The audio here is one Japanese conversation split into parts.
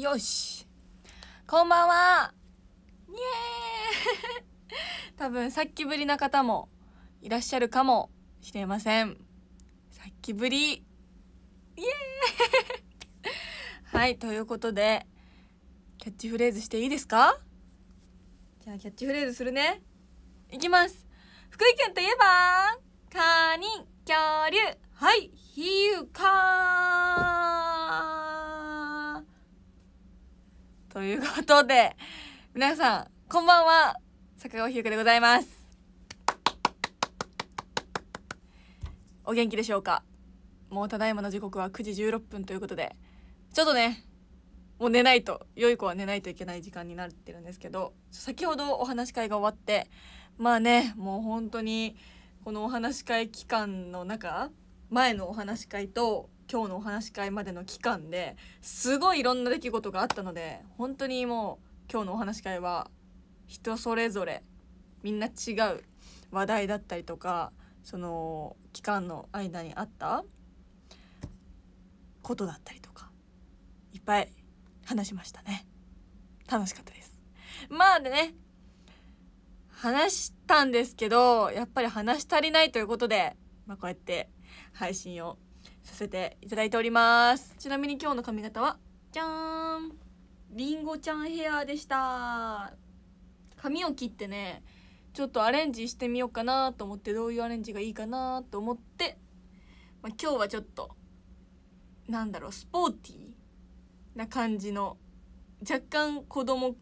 よしこんばんはイエーイ 多分さっきぶりな方もいらっしゃるかもしれませんさっきぶりイエーイ はいということでキャッチフレーズしていいですかじゃあキャッチフレーズするねいきます福井県といえばカーニン、恐竜はいひゆかーということで、皆さん、こんばんは、坂川ひゆかでございます。お元気でしょうかもうただいまの時刻は9時16分ということで、ちょっとね、もう寝ないと、良い子は寝ないといけない時間になってるんですけど、先ほどお話し会が終わって、まあね、もう本当に、このお話し会期間の中、前のお話し会と今日のお話し会までの期間ですごいいろんな出来事があったので本当にもう今日のお話し会は人それぞれみんな違う話題だったりとかその期間の間にあったことだったりとかいっぱい話しましたね楽しかったですまあでね話したんですけどやっぱり話し足りないということで、まあ、こうやって配信をさせていただいておりますちなみに今日の髪型はじゃーんりんごちゃんヘアでした髪を切ってねちょっとアレンジしてみようかなと思ってどういうアレンジがいいかなと思って、まあ、今日はちょっとなんだろうスポーティーな感じの若干子供っ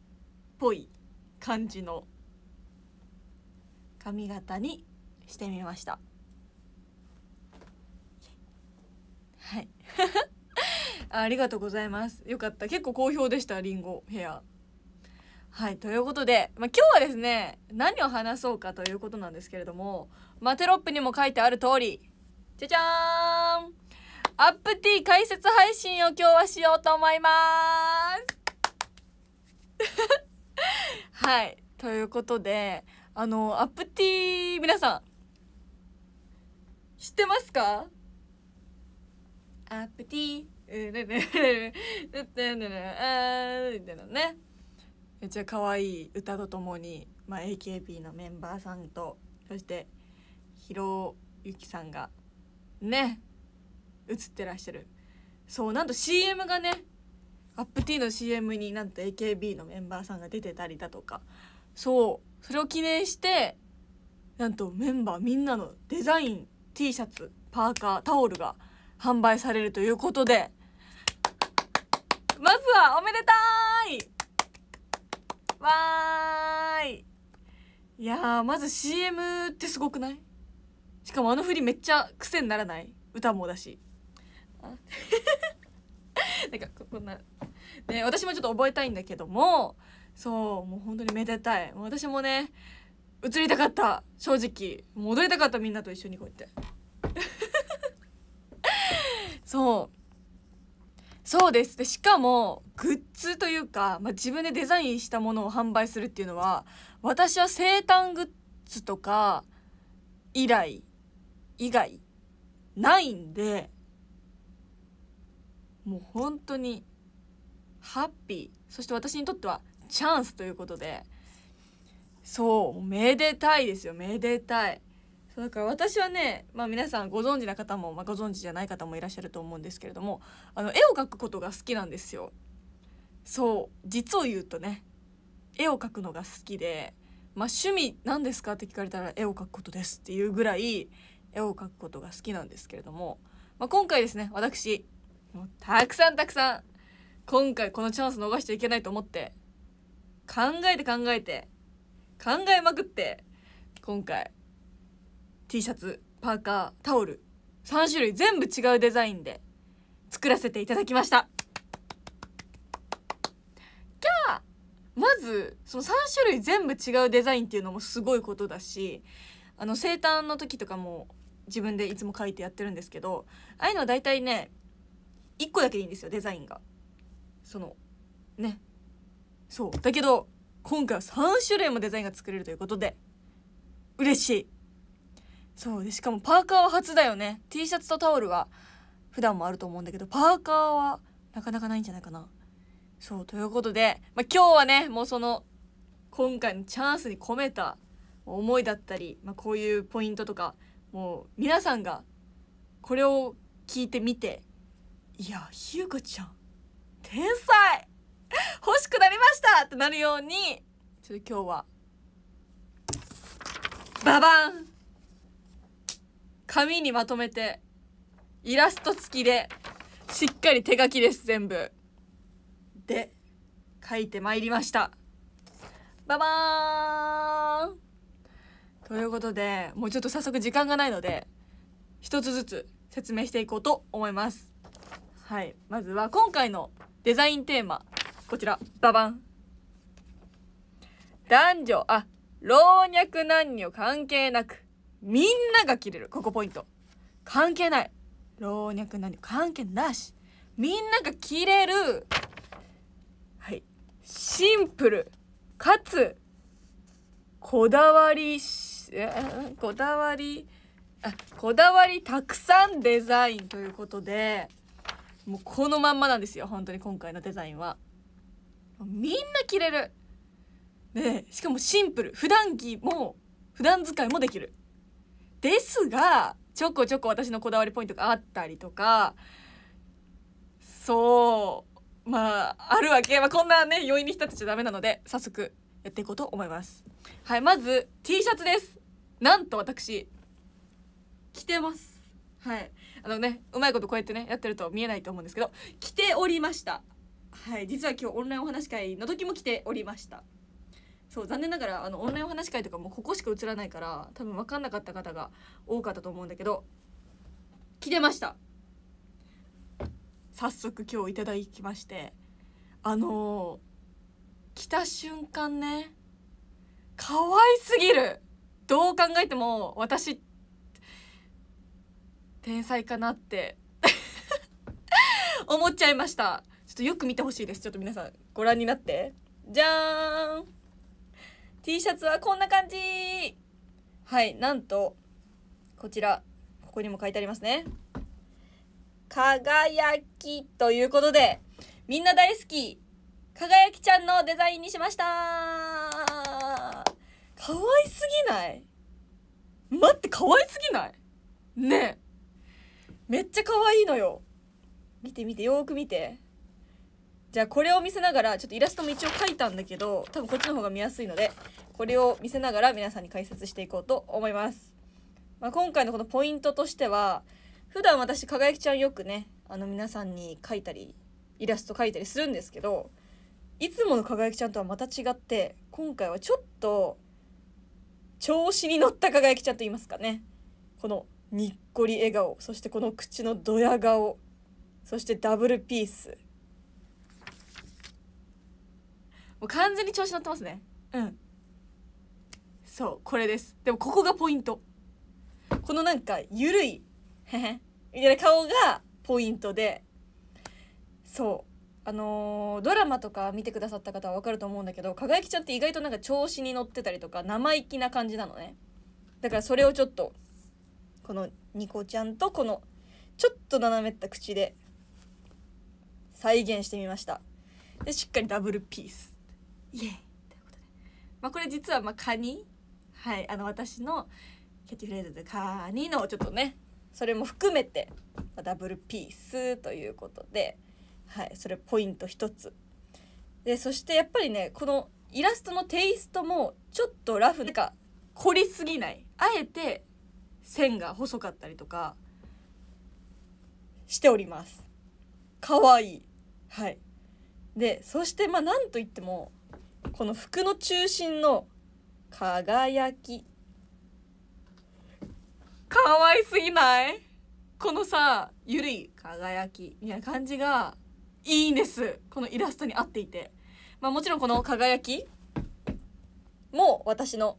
ぽい感じの髪型にしてみました。はい ありがとうございますよかった結構好評でしたりんごヘアはいということで、まあ、今日はですね何を話そうかということなんですけれども、まあ、テロップにも書いてある通りじゃじゃーんアップティ解説配信を今日はしようと思います はいということであのアップティ皆さん知ってますかアップティうるるるるってんるるあみたいなねめっちゃ可愛い歌とともに、まあ、AKB のメンバーさんとそしてひろゆきさんがね映ってらっしゃるそうなんと CM がねアップティーの CM になんと AKB のメンバーさんが出てたりだとかそうそれを記念してなんとメンバーみんなのデザイン T シャツパーカータオルが販売されるということでまずはおめでたいわーいいやまず CM ってすごくないしかもあの振りめっちゃ癖にならない歌もだし なんかこんな、ね、私もちょっと覚えたいんだけどもそうもう本当にめでたい私もね映りたかった正直戻りたかったみんなと一緒にこうやって。そうそうですでしかもグッズというか、まあ、自分でデザインしたものを販売するっていうのは私は生誕グッズとか以来以外ないんでもう本当にハッピーそして私にとってはチャンスということでそうめでたいですよめでたいそうだから私はね、まあ、皆さんご存知な方も、まあ、ご存知じゃない方もいらっしゃると思うんですけれどもあの絵を描くことが好きなんですよそう実を言うとね絵を描くのが好きで、まあ、趣味何ですかって聞かれたら絵を描くことですっていうぐらい絵を描くことが好きなんですけれども、まあ、今回ですね私もうたくさんたくさん今回このチャンス逃しちゃいけないと思って考えて考えて考えまくって今回 T シャツパーカータオル3種類全部違うデザインで作らせていただきましたキャーまずその3種類全部違うデザインっていうのもすごいことだしあの生誕の時とかも自分でいつも書いてやってるんですけどああいうのは大体ね1個だけでいいんですよデザインがそのねそうだけど今回は3種類もデザインが作れるということで嬉しいそうでしかもパーカーは初だよね T シャツとタオルは普段もあると思うんだけどパーカーはなかなかないんじゃないかなそうということで、まあ、今日はねもうその今回のチャンスに込めた思いだったり、まあ、こういうポイントとかもう皆さんがこれを聞いてみていやひゆかちゃん天才欲しくなりましたってなるようにちょっと今日はババン紙にまとめて、イラスト付きで、しっかり手書きです、全部。で、書いてまいりました。ババーンということで、もうちょっと早速時間がないので、一つずつ説明していこうと思います。はい。まずは今回のデザインテーマ。こちら、ババン。男女、あ、老若男女関係なく、みんなが切れるここポイント関係ない老若男女関係なしみんなが切れるはいシンプルかつこだわりこだわりあこだわりたくさんデザインということでもうこのまんまなんですよ本当に今回のデザインはみんな着れるねしかもシンプル普段着も普段使いもできるですがちょこちょこ私のこだわりポイントがあったりとかそうまああるわけ、まあ、こんなね容易に浸ってちゃダメなので早速やっていこうと思いますはいまず T シャツですなんと私着てますはいあのねうまいことこうやってねやってると見えないと思うんですけど着ておりましたはい実は今日オンラインお話会の時も着ておりましたそう残念ながらあのオンラインお話会とかもここしか映らないから多分分かんなかった方が多かったと思うんだけど来てました早速今日いただきましてあのー、来た瞬間ね可愛すぎるどう考えても私天才かなって 思っちゃいましたちょっとよく見てほしいですちょっと皆さんご覧になってじゃーん T シャツはこんな感じはい、なんと、こちら、ここにも書いてありますね。輝きということで、みんな大好き、輝きちゃんのデザインにしました可愛すぎない待って可愛すぎないねえめっちゃ可愛いのよ見て見てよーく見てじゃあこれを見せながらちょっとイラストも一応描いたんだけど多分こっちの方が見やすいのでこれを見せながら皆さんに解説していこうと思います。まあ、今回のこのポイントとしては普段私輝きちゃんよくねあの皆さんに書いたりイラスト描いたりするんですけどいつもの輝きちゃんとはまた違って今回はちょっと調子に乗った輝きちゃんと言いますかねこのにっこり笑顔そしてこの口のドヤ顔そしてダブルピースもう完全に調子乗ってますねうんそうこれですでもここがポイントこのなんかゆるいみたいな顔がポイントでそうあのー、ドラマとか見てくださった方は分かると思うんだけど輝きちゃんって意外となんか調子に乗ってたりとか生意気な感じなのねだからそれをちょっとこのニコちゃんとこのちょっと斜めった口で再現してみましたでしっかりダブルピースイエーイということでまあこれ実はまあカニはいあの私のキャッチフレーズで「カーニ」のちょっとねそれも含めてダブルピースということで、はい、それポイント1つでそしてやっぱりねこのイラストのテイストもちょっとラフなんか凝りすぎないあえて線が細かったりとかしております可愛いはいでそしてまあなんといってもこの服の中心の輝き可愛すぎないこのさゆるい輝きみたいな感じがいいんですこのイラストに合っていてまあもちろんこの輝きも私の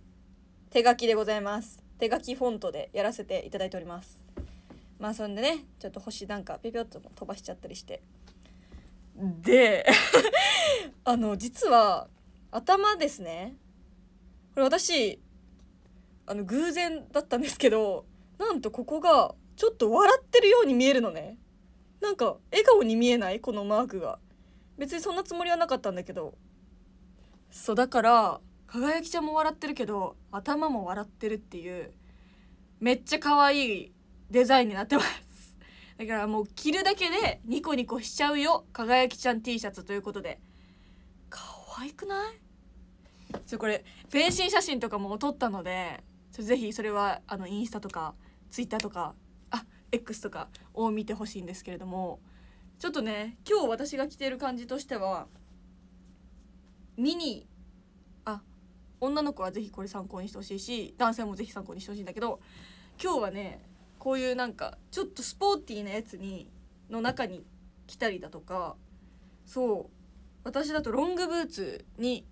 手書きでございます手書きフォントでやらせていただいておりますまあそんでねちょっと星なんかピピョッと飛ばしちゃったりしてで あの実は頭ですねこれ私あの偶然だったんですけどなんとここがちょっと笑ってるように見えるのねなんか笑顔に見えないこのマークが別にそんなつもりはなかったんだけどそうだから輝きちゃんも笑ってるけど頭も笑ってるっていうめっちゃ可愛いデザインになってますだからもう着るだけでニコニコしちゃうよ輝きちゃん T シャツということで可愛くないちょこれ全身写真とかも撮ったのでぜひそれはあのインスタとかツイッターとかあ X とかを見てほしいんですけれどもちょっとね今日私が着てる感じとしてはミニあ女の子はぜひこれ参考にしてほしいし男性もぜひ参考にしてほしいんだけど今日はねこういうなんかちょっとスポーティーなやつにの中に着たりだとかそう私だとロングブーツに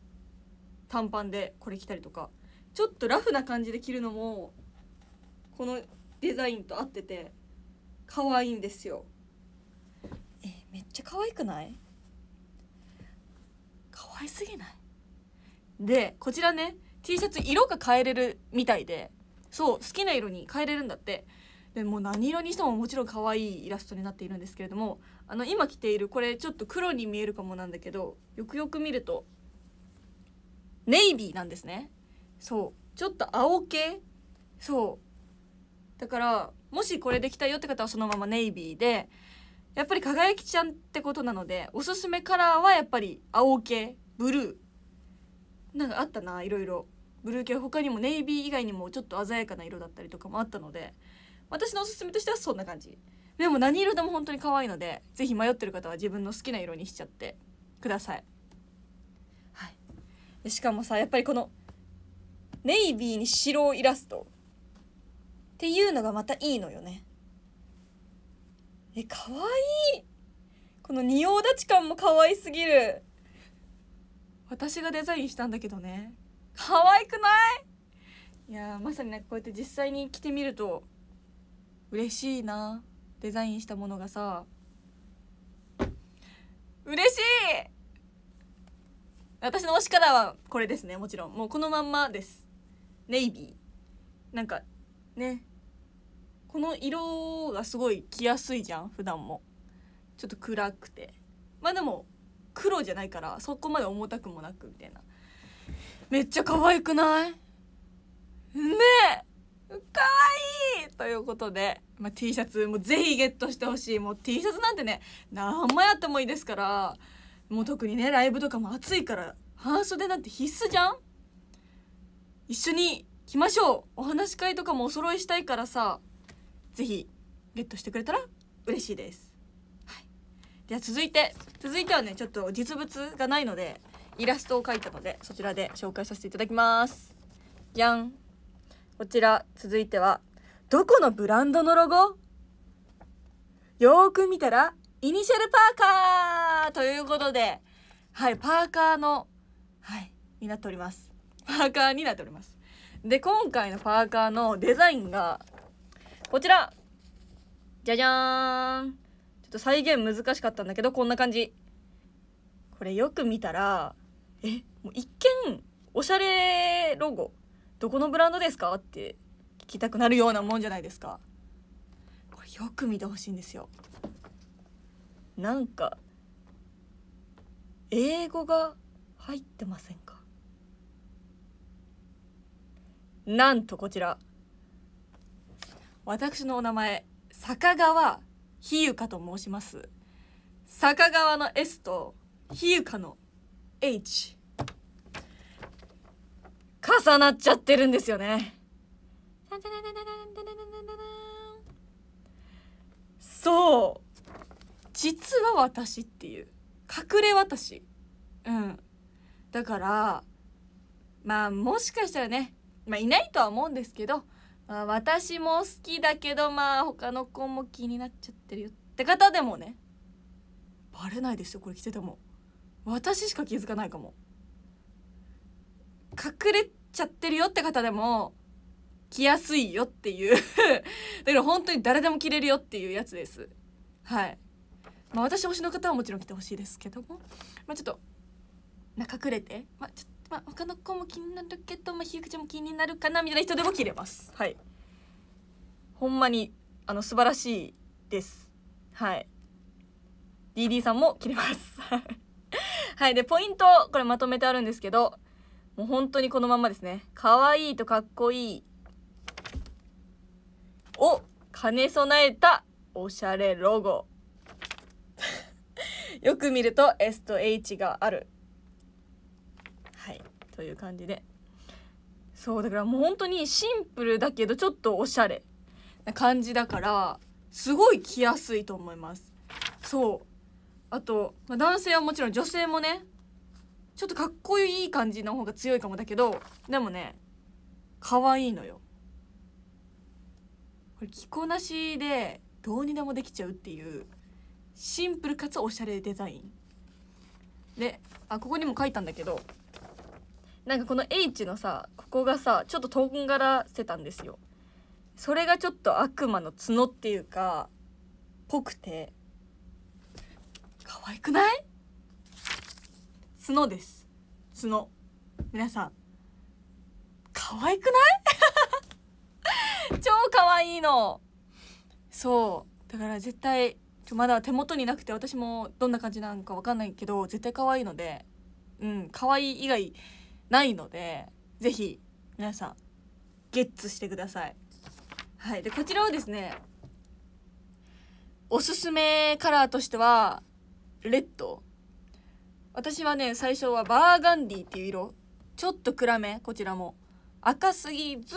短パンでこれ着たりとかちょっとラフな感じで着るのもこのデザインと合ってて可愛いんですよえめっちゃ可愛くない可愛すぎないでこちらね T シャツ色が変えれるみたいでそう好きな色に変えれるんだってでもう何色にしてももちろん可愛いイラストになっているんですけれどもあの今着ているこれちょっと黒に見えるかもなんだけどよくよく見るとネイビーなんですねそうちょっと青系そうだからもしこれできたよって方はそのままネイビーでやっぱり輝きちゃんってことなのでおすすめカラーはやっぱり青系ブルーなんかあったないろいろブルー系他にもネイビー以外にもちょっと鮮やかな色だったりとかもあったので私のおすすめとしてはそんな感じでも何色でも本当に可愛いので是非迷ってる方は自分の好きな色にしちゃってくださいしかもさやっぱりこのネイビーに白イラストっていうのがまたいいのよねえ可愛いこの仁王立ち感も可愛すぎる私がデザインしたんだけどね可愛くないいやまさにねこうやって実際に着てみると嬉しいなデザインしたものがさ嬉しい私の推しカラーはこれですねもちろんもうこのまんまですネイビーなんかねこの色がすごい着やすいじゃん普段もちょっと暗くてまあでも黒じゃないからそこまで重たくもなくみたいなめっちゃ可愛くないねえ可愛いということで、まあ、T シャツもぜひゲットしてほしいもう T シャツなんてね何枚あってもいいですからもう特にねライブとかも暑いから半袖なんて必須じゃん一緒に来ましょうお話し会とかもお揃いしたいからさ是非ゲットしてくれたら嬉しいです、はい、では続いて続いてはねちょっと実物がないのでイラストを描いたのでそちらで紹介させていただきますじゃんこちら続いてはどこのブランドのロゴよーく見たらイニシャルパーカーということで、はい、パーカーの、はい、になっております。パーカーになっております。で、今回のパーカーのデザインが、こちらじゃじゃーんちょっと再現難しかったんだけど、こんな感じ。これよく見たら、え、もう一見、おしゃれロゴ、どこのブランドですかって聞きたくなるようなもんじゃないですか。これよく見てほしいんですよ。なんか英語が入ってませんかなんとこちら私のお名前坂川日ゆかと申します坂川の S とひゆかの H 重なっちゃってるんですよねそう実は私っていう隠れ私うんだからまあもしかしたらねまあいないとは思うんですけど、まあ、私も好きだけどまあ他の子も気になっちゃってるよって方でもねバレないですよこれ着てても私しか気づかないかも隠れちゃってるよって方でも着やすいよっていう だから本当に誰でも着れるよっていうやつですはいまあ、私推しの方はもちろん来てほしいですけども、まあ、ちょっと、中くれて、まあ、ちょっと、まあ、他の子も気になるけど、まあ、ひゆきちゃんも気になるかなみたいな人でも切れますはいほんまにあの素晴らしいですはい DD さんも切れます はいでポイントこれまとめてあるんですけどもう本当にこのままですね可愛いとかっこいいを兼ね備えたおしゃれロゴよく見ると S と H があるはいという感じでそうだからもう本当にシンプルだけどちょっとおしゃれな感じだからすごい着やすいと思いますそうあと、まあ、男性はもちろん女性もねちょっとかっこいい感じの方が強いかもだけどでもね可愛いのよこれ着こなしでどうにでもできちゃうっていうシンプルかつおしゃれデザインであここにも書いたんだけどなんかこの H のさここがさちょっととんがらせたんですよそれがちょっと悪魔の角っていうかぽくて可愛くない角です角皆さん可愛くない 超可愛いのそうだから絶対まだ手元になくて私もどんな感じなのか分かんないけど絶対可愛いのでうん可愛い以外ないので是非皆さんゲッツしてくださいはいでこちらはですねおすすめカラーとしてはレッド私はね最初はバーガンディっていう色ちょっと暗めこちらも赤すぎず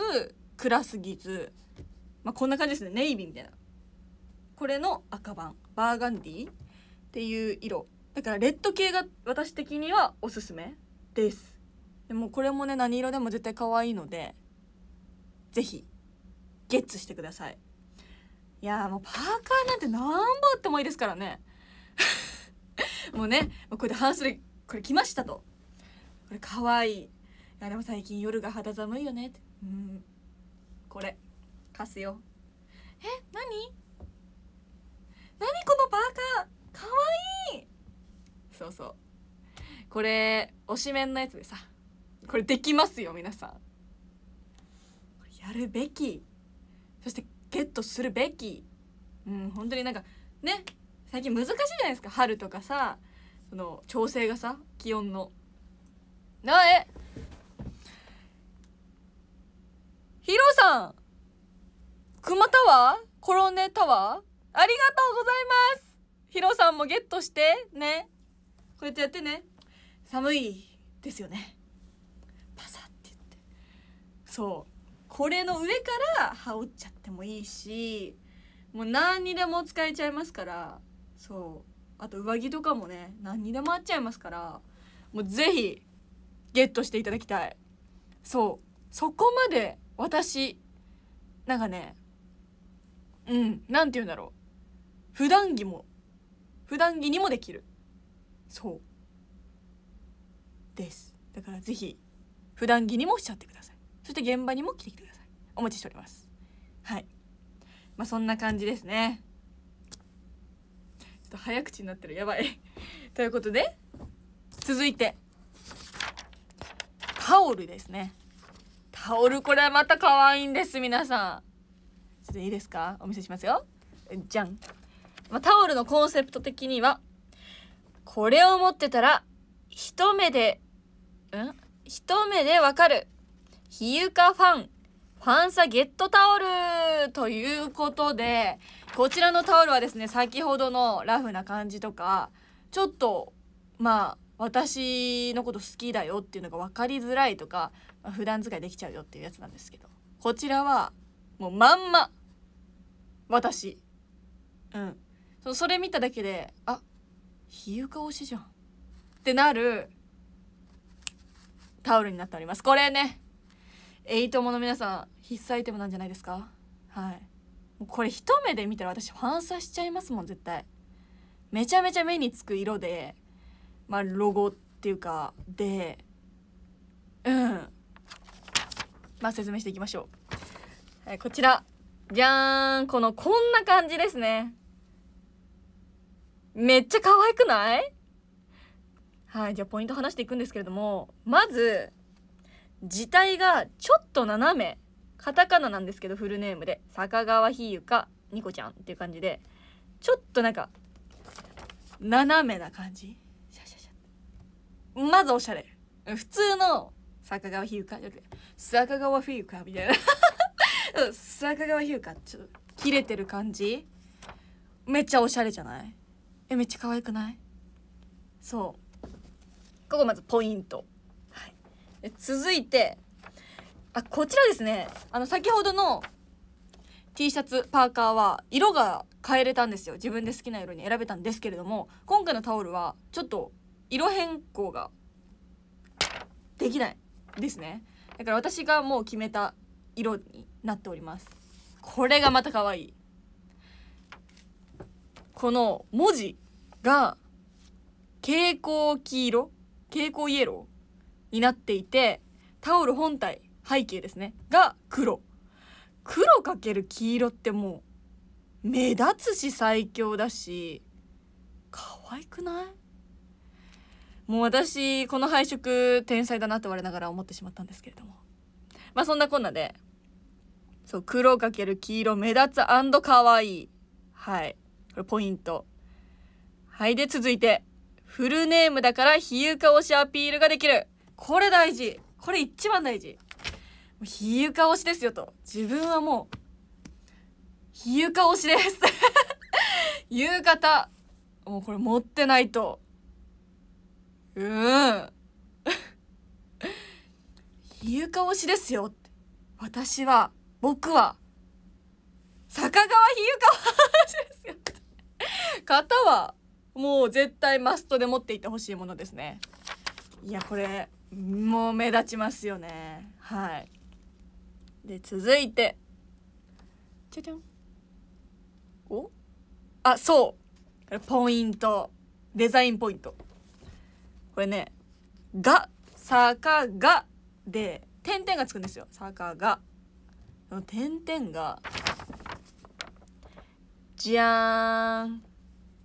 暗すぎずまあこんな感じですねネイビーみたいなこれの赤版バーガンディっていう色だからレッド系が私的にはおすすめですでもこれもね何色でも絶対可愛いので是非ゲッツしてくださいいやもうパーカーなんて何本あってもいいですからね もうねこれで半袖これ来ましたとこれ可愛いいやでも最近夜が肌寒いよねってうんこれ貸すよえ何何このパーカーかわいいそうそうこれ推しメンのやつでさこれできますよ皆さんやるべきそしてゲットするべきうん本当になんかね最近難しいじゃないですか春とかさその調整がさ気温のなえヒロさん熊タワーコロネタワーありがとうございますヒロさんもゲットしてねこうやってやってね寒いですよねパサって言ってそうこれの上から羽織っちゃってもいいしもう何にでも使えちゃいますからそうあと上着とかもね何にでも合っちゃいますからもうぜひゲットしていただきたいそうそこまで私なんかねうん何て言うんだろう普段着も普段着にもできるそうですだから是非普段着にもしちゃってくださいそして現場にも来てきてくださいお待ちしておりますはいまあそんな感じですねちょっと早口になってるやばい ということで続いてタオルですねタオルこれはまた可愛いんです皆さんちょっといいですかお見せしますよじゃんまあ、タオルのコンセプト的には、これを持ってたら、一目で、ん一目でわかる。ひゆかファン、ファンサゲットタオルということで、こちらのタオルはですね、先ほどのラフな感じとか、ちょっと、まあ、私のこと好きだよっていうのが分かりづらいとか、まあ、普段使いできちゃうよっていうやつなんですけどこちらはもうまんま私うんそそれ見ただけであっ比喩化推しじゃんってなるタオルになっておりますこれねエイトモの皆さん必須アイテムなんじゃないですかはいこれ一目で見たら私反射しちゃいますもん絶対めちゃめちゃ目につく色でまあロゴっていうかでうんまあ説明していきましょう、はい、こちらじゃーんこのこんな感じですねめっちゃ可愛くないはい、じゃあポイント話していくんですけれども、まず、字体がちょっと斜め。カタカナなんですけど、フルネームで。坂川ひゆか、ニコちゃんっていう感じで、ちょっとなんか、斜めな感じ。シャシャシャ。まずおしゃれ。普通の坂川ひゆか、坂川ひゆかみたいな。坂川ひゆか、ちょっと、切れてる感じ。めっちゃおしゃれじゃないえめっちゃ可愛くないそうここまずポイント、はい、続いてあこちらですねあの先ほどの T シャツパーカーは色が変えれたんですよ自分で好きな色に選べたんですけれども今回のタオルはちょっと色変更ができないですねだから私がもう決めた色になっておりますこれがまた可愛いこの文字が蛍光黄色蛍光イエローになっていてタオル本体背景ですねが黒黒かける黄色ってもう目立つし最強だし可愛くないもう私この配色天才だなって我ながら思ってしまったんですけれどもまあそんなこんなでそう黒かける黄色目立つ可愛いはいポイント。はい。で、続いて。フルネームだから比喩か推しアピールができる。これ大事。これ一番大事。比喩か推しですよと。自分はもう、比喩か推しです。夕方。もうこれ持ってないと。うーん。比 喩か推しですよって。私は、僕は、坂川比喩か推しですよ。型はもう絶対マストで持っていてほしいものですねいやこれもう目立ちますよねはいで続いてじゃじゃんおあそうポイントデザインポイントこれね「が」「坂が」で点々がつくんですよ「坂が」点々がじゃーん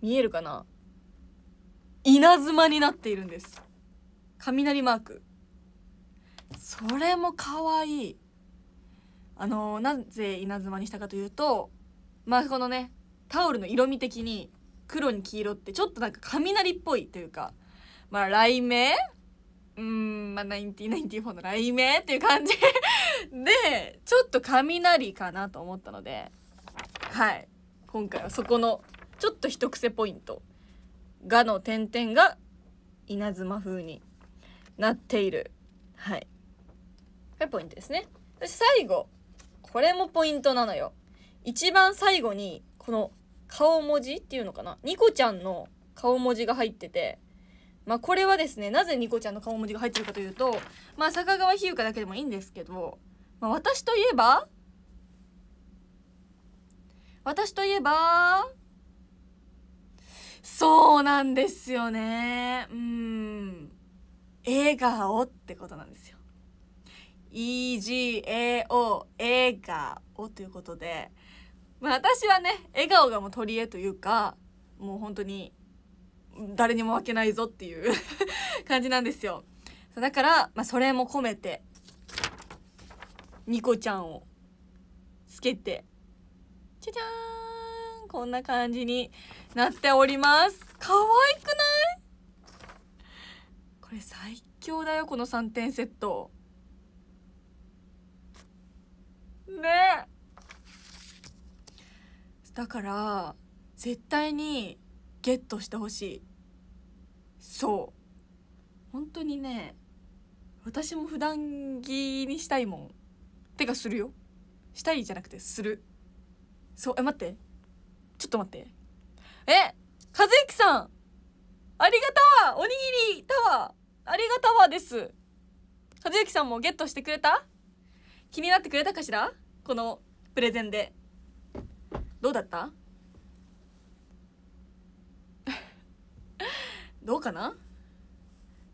見えるかな稲妻になっているんです雷マークそれも可愛いあのなぜ稲妻にしたかというとまあこのねタオルの色味的に黒に黄色ってちょっとなんか雷っぽいというかまあ雷鳴うんまあ9094の雷鳴っていう感じでちょっと雷かなと思ったのではい今回はそこのちょっと一癖ポイント「が」の点々が稲妻風になっているはいこれポイントですねそして最後これもポイントなのよ一番最後にこの顔文字っていうのかなニコちゃんの顔文字が入っててまあこれはですねなぜニコちゃんの顔文字が入ってるかというとまあ坂川日向だけでもいいんですけど、まあ、私といえば私といえば、そうなんですよね。うん。笑顔ってことなんですよ。EGAO、笑顔ということで、まあ私はね、笑顔がもう取り柄というか、もう本当に誰にも負けないぞっていう 感じなんですよ。だから、まあ、それも込めて、ニコちゃんをつけてじゃじゃーんこんな感じになっております可愛くないこれ最強だよこの3点セットねだから絶対にゲットしてほしいそう本当にね私も普段着にしたいもんてかするよしたいじゃなくてするそうえ待ってちょっと待ってえ和之さんありがたわおにぎりタワーありがたわです和之さんもゲットしてくれた気になってくれたかしらこのプレゼンでどうだった どうかな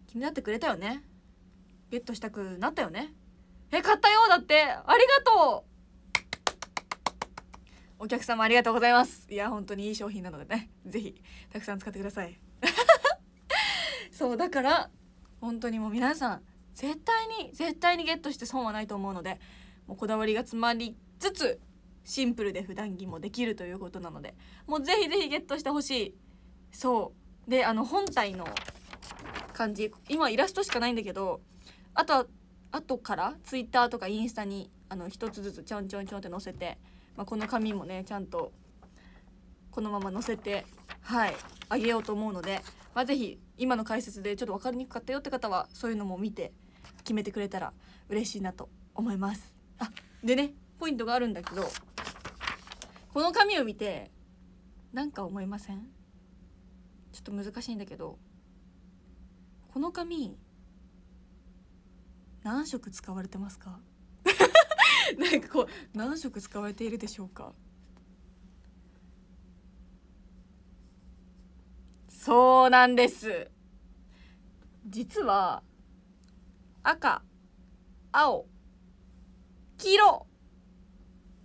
気になってくれたよねゲットしたくなったよねえ買ったよだってありがとうお客様ありがとうございますいや本当にいい商品なのでね是非たくさん使ってください そうだから本当にもう皆さん絶対に絶対にゲットして損はないと思うのでもうこだわりが詰まりつつシンプルで普段着もできるということなのでもうぜひぜひゲットしてほしいそうであの本体の感じ今イラストしかないんだけどあとは後から Twitter とかインスタにあの一つずつちょんちょんちょんって載せてまあ、この紙もねちゃんとこのまま載せてはいあげようと思うので、まあ、是非今の解説でちょっと分かりにくかったよって方はそういうのも見て決めてくれたら嬉しいなと思います。あでねポイントがあるんだけどこの紙を見てなんか思いませんちょっと難しいんだけどこの紙何色使われてますかなんかこう何色使われているでしょうかそうなんです実は赤青黄色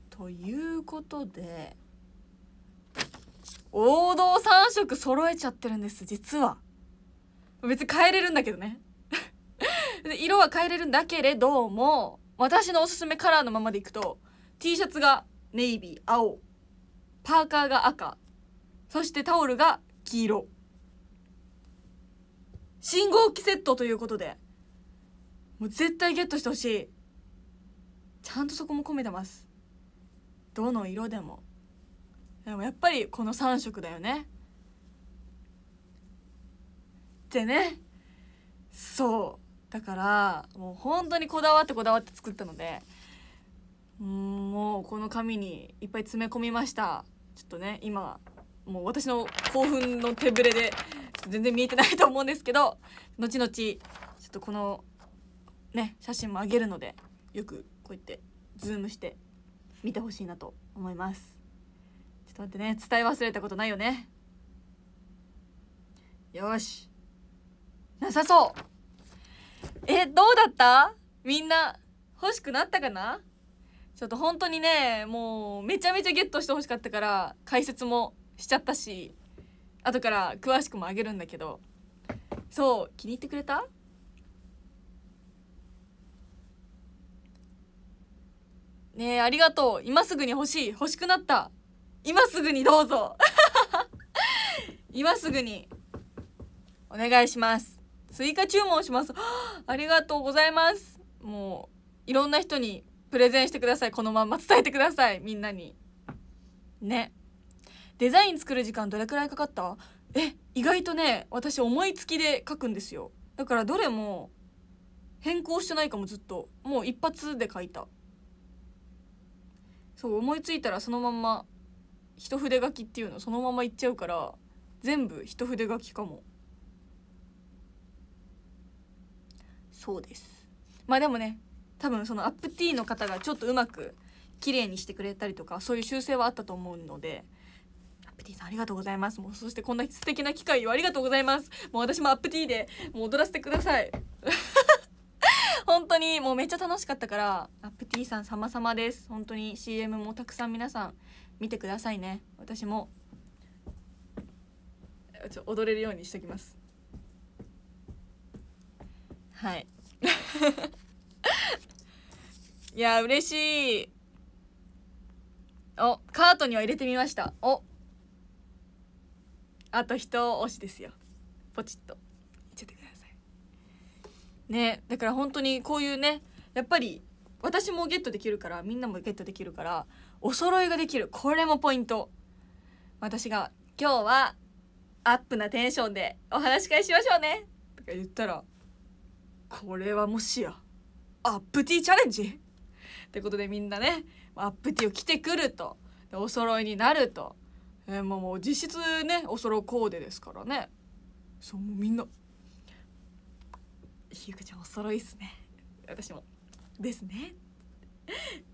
ということで王道3色揃えちゃってるんです実は別に変えれるんだけどね 色は変えれるんだけれども私のおすすめカラーのままでいくと T シャツがネイビー青パーカーが赤そしてタオルが黄色信号機セットということでもう絶対ゲットしてほしいちゃんとそこも込めてますどの色でもでもやっぱりこの3色だよねってねそうだからもう本当にこだわってこだわって作ったのでもうこの紙にいっぱい詰め込みましたちょっとね今もう私の興奮の手ぶれで全然見えてないと思うんですけど後々ちょっとこのね写真もあげるのでよくこうやってズームして見てほしいなと思いますちょっと待ってね伝え忘れたことないよねよしなさそうえどうだったみんな欲しくなったかなちょっと本当にねもうめちゃめちゃゲットして欲しかったから解説もしちゃったし後から詳しくもあげるんだけどそう気に入ってくれたねえありがとう今すぐに欲しい欲しくなった今すぐにどうぞ 今すぐにお願いします追加注文します ありがとうございますもういろんな人にプレゼンしてくださいこのまま伝えてくださいみんなにねデザイン作る時間どれくらいかかったえ意外とね私思いつきで書くんですよだからどれも変更してないかもずっともう一発で書いたそう思いついたらそのまんま一筆書きっていうのそのままいっちゃうから全部一筆書きかもそうですまあでもね多分そのアップテーの方がちょっとうまく綺麗にしてくれたりとかそういう修正はあったと思うのでアップティさんありがとうございますもうそしてこんな素敵な機会をありがとうございますもう私もアップティでもう踊らせてください 本当にもうめっちゃ楽しかったからアップティさん様々です本当に CM もたくさん皆さん見てくださいね私もちょ踊れるようにしておきますはい いや嬉しいおカートには入れてみましたおあと人押しですよポチッといっちゃってくださいねだから本当にこういうねやっぱり私もゲットできるからみんなもゲットできるからお揃いができるこれもポイント私が今日はアップなテンションでお話し会しましょうねとか言ったらこれはもしやアップティーチャレンジってことでみんなねアップティーを着てくるとでお揃いになると、えー、もうもう実質ねお揃いコーデですからねそうもうみんな「ひゆかちゃんお揃いっすね」私も「ですね」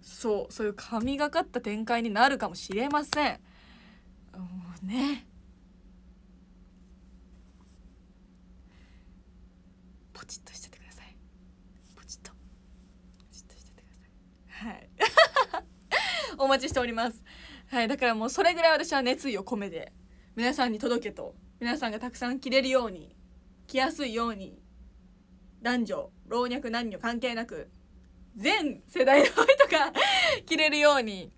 そうそういう神がかった展開になるかもしれませんもうねポチッとしててはい お待ちしておりますはいだからもうそれぐらい私は熱意を込めて皆さんに届けと皆さんがたくさん着れるように着やすいように男女老若男女関係なく全世代の人が着れるように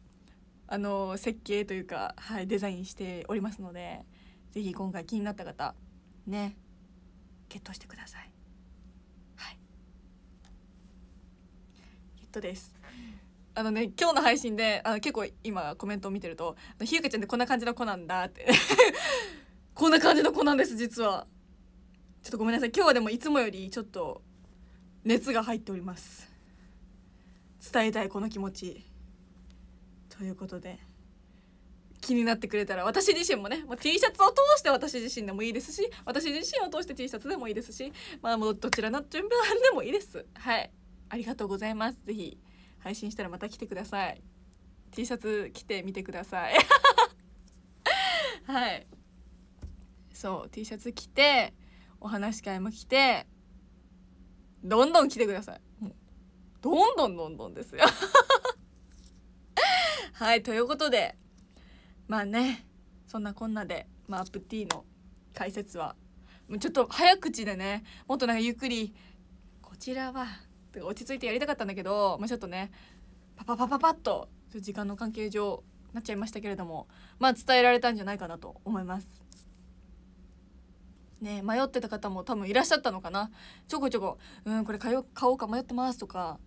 あの設計というか、はい、デザインしておりますので是非今回気になった方ねゲットしてください。はい、ゲットですあのね、今日の配信で、あの結構今コメントを見てると、ひゆかちゃんってこんな感じの子なんだって こんな感じの子なんです、実は。ちょっとごめんなさい。今日はでもいつもよりちょっと熱が入っております。伝えたいこの気持ち。ということで、気になってくれたら、私自身もね、もう T シャツを通して私自身でもいいですし、私自身を通して T シャツでもいいですし、まあもうどちらの順番でもいいです。はい。ありがとうございます。ぜひ。配信したらまた来てください T シャツ着てみてください はいそう T シャツ着てお話し会も来てどんどん来てくださいもうどんどんどんどんですよ はいということでまあねそんなこんなで、マップ T の解説はもうちょっと早口でねもっとなんかゆっくりこちらは落ち着いてやりたかったんだけど、まあ、ちょっとねパパパパパッと時間の関係上なっちゃいましたけれどもまあ伝えられたんじゃないかなと思います。ね、迷ってた方も多分いらっしゃったのかなちょこちょこ「うんこれ買おうか迷ってます」とか、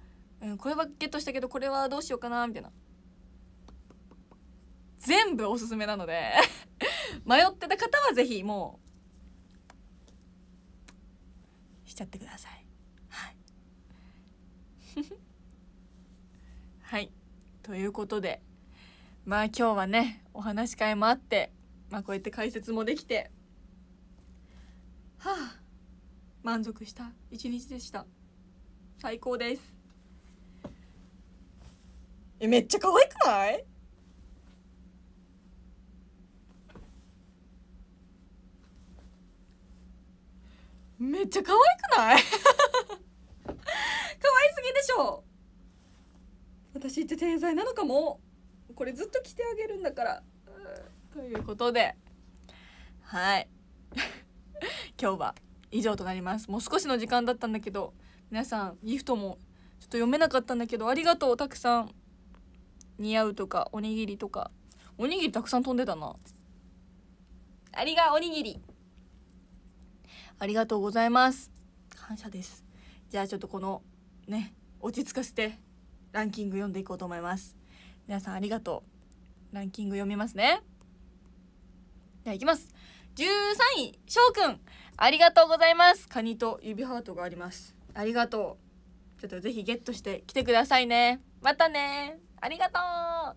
うん「これはゲットしたけどこれはどうしようかな」みたいな全部おすすめなので 迷ってた方は是非もうしちゃってください。はいということでまあ今日はねお話し会もあって、まあ、こうやって解説もできてはあ満足した一日でした最高ですえめっちゃ可愛くないめっちゃ可愛くない 可愛すぎでしょ私って天才なのかもこれずっと着てあげるんだからということではい 今日は以上となりますもう少しの時間だったんだけど皆さんギフトもちょっと読めなかったんだけどありがとうたくさん似合うとかおにぎりとかおにぎりたくさん飛んでたなありがおにぎりありがとうございます感謝ですじゃあちょっとこのね落ち着かせてランキング読んでいこうと思います皆さんありがとうランキング読みますねではいきます13位翔くんありがとうございますカニと指ハートがありますありがとうちょっとぜひゲットして来てくださいねまたねありがとう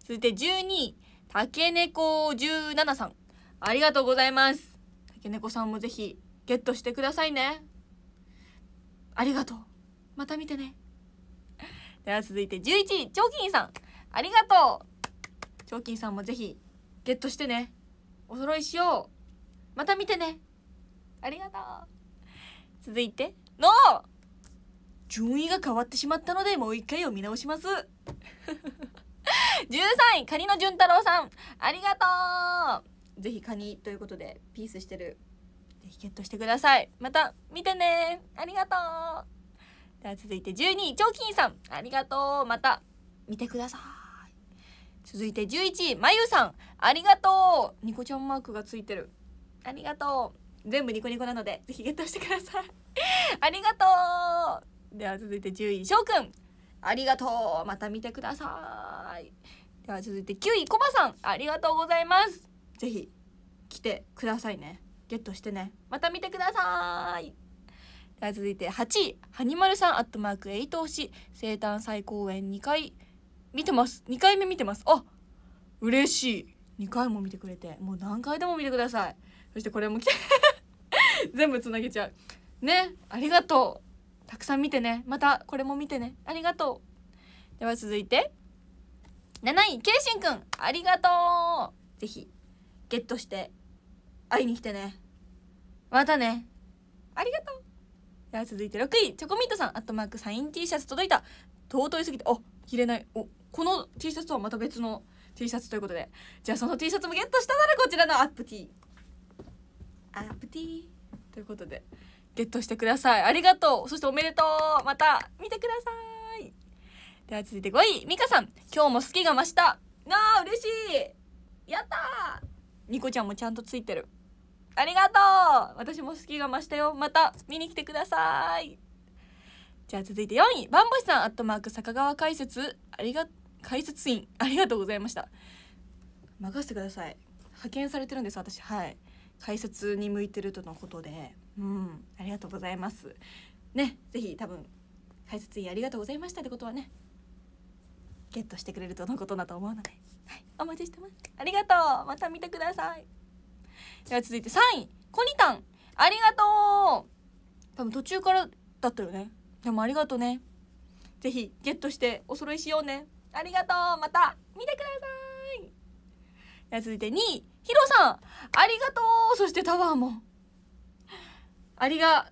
続いて12位竹猫17さんありがとうございます竹猫さんもぜひゲットしてくださいねありがとうまた見てねでは続いて11位チョーキンさんありがとうチョキンさんもぜひゲットしてねお揃いしようまた見てねありがとう続いての順位が変わってしまったのでもう一回を見直します13位カニの潤太郎さんありがとうぜひカニということでピースしてるぜひゲットしてくださいまた見てねありがとうでは続いて12位、チョキンさん。ありがとう。また見てください。続いて11位、まゆさん。ありがとう。ニコちゃんマークがついてる。ありがとう。全部ニコニコなので、ぜひゲットしてください。ありがとう。では続いて10位、しょうくん。ありがとう。また見てください。では続いて9位、コバさん。ありがとうございます。ぜひ来てくださいね。ゲットしてね。また見てください。では続いて8位はにまるさんアットマーク8し生誕最高演2回見てます2回目見てますあ嬉しい2回も見てくれてもう何回でも見てくださいそしてこれも来て 全部つなげちゃうねありがとうたくさん見てねまたこれも見てねありがとうでは続いて7位けいしんくんありがとうぜひゲットして会いに来てねまたねありがとうでは続いて6位チョコミントさんアットマークサイン T シャツ届いた尊いすぎてあ着れないおこの T シャツとはまた別の T シャツということでじゃあその T シャツもゲットしたならこちらのアップティ。アップティということでゲットしてくださいありがとうそしておめでとうまた見てくださいでは続いて5位ミカさん今日も好きが増したああ嬉しいやったーニコちゃんもちゃんとついてるありがとう私も好きが増したよまた見に来てくださいじゃあ続いて4位バンボシさんアットマーク坂川解説ありが解説員ありがとうございました任せてください派遣されてるんです私はい解説に向いてるとのことでうんありがとうございますねぜひ多分解説員ありがとうございましたってことはねゲットしてくれるとのことだと思うので、はい、お待ちしてますありがとうまた見てくださいでは続いて3位コニタンありがとう多分途中からだったよねでもありがとうねぜひゲットしてお揃いしようねありがとうまた見てくださいでは続いて2位ヒロさんありがとうそしてタワーもありが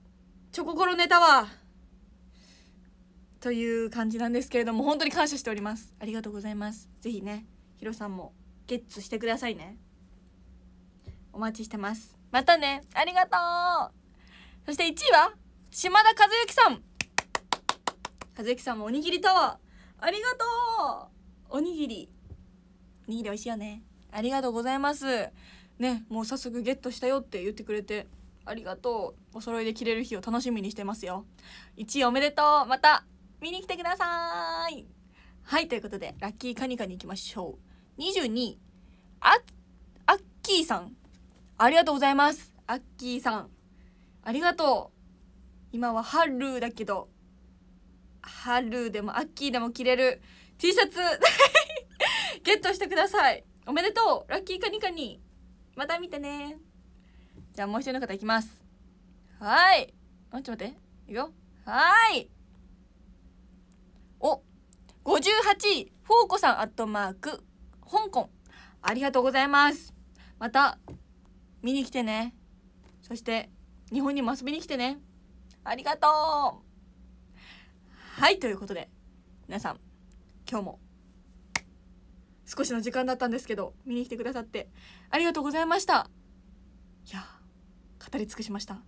チョココロネタワーという感じなんですけれども本当に感謝しておりますありがとうございますぜひねヒロさんもゲッツしてくださいねお待ちしてますまたねありがとうそして1位は島田和幸さん和幸さんもおにぎりとありがとうおにぎりおにぎり美味しいよねありがとうございますねもう早速ゲットしたよって言ってくれてありがとうお揃いで着れる日を楽しみにしてますよ1位おめでとうまた見に来てくださいはいということでラッキーカニカに行きましょう22あアッキーさんありがとうございます。アッキーさん。ありがとう。今は春だけど、春でもアッキーでも着れる T シャツ ゲットしてください。おめでとうラッキーカニカニまた見てねじゃあもう一人の方いきますはーいあちょっと待っていくよはーいお58位フォーコさんアットマーク香港ありがとうございますまた見に来てねそして日本にも遊びに来てねありがとうはいということで皆さん今日も少しの時間だったんですけど見に来てくださってありがとうございましたいや語り尽くしましたちょ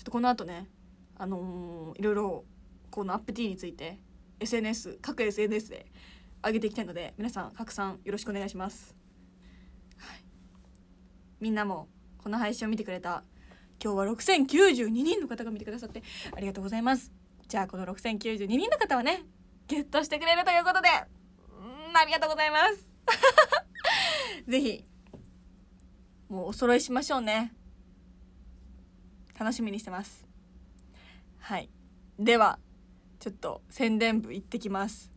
っとこの後ねあのー、いろいろこのアップティーについて SNS 各 SNS で上げていきたいので皆さん拡散よろしくお願いしますみんなもこの配信を見てくれた今日は6092人の方が見てくださってありがとうございますじゃあこの6092人の方はねゲットしてくれるということでうんありがとうございます ぜひもうお揃いしましょうね楽しみにしてますはいではちょっと宣伝部行ってきます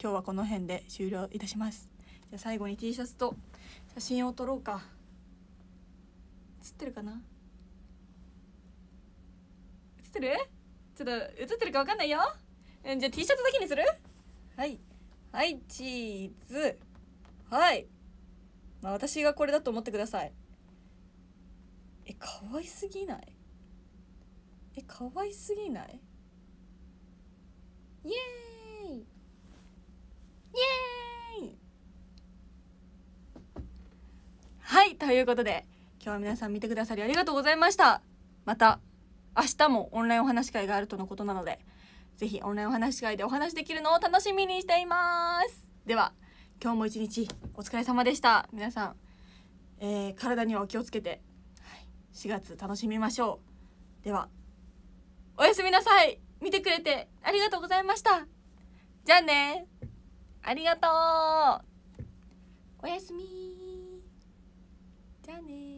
今日はこの辺で終了いたしますじゃあ最後に T シャツと写真を撮ろうか映ってるかな映ってるちょっと映ってるか分かんないよじゃあ T シャツだけにするはいはいチーズはいまあ私がこれだと思ってくださいえ可愛すぎないえ可愛すぎないイエーイイエーイはいということで今日は皆さん見てくださりありがとうございましたまた明日もオンラインお話会があるとのことなので是非オンラインお話会でお話できるのを楽しみにしていますでは今日も一日お疲れ様でした皆さん、えー、体にはお気をつけて、4月楽しみましょうではおやすみなさい見てくれてありがとうございましたじゃあねありがとうおやすみじゃあね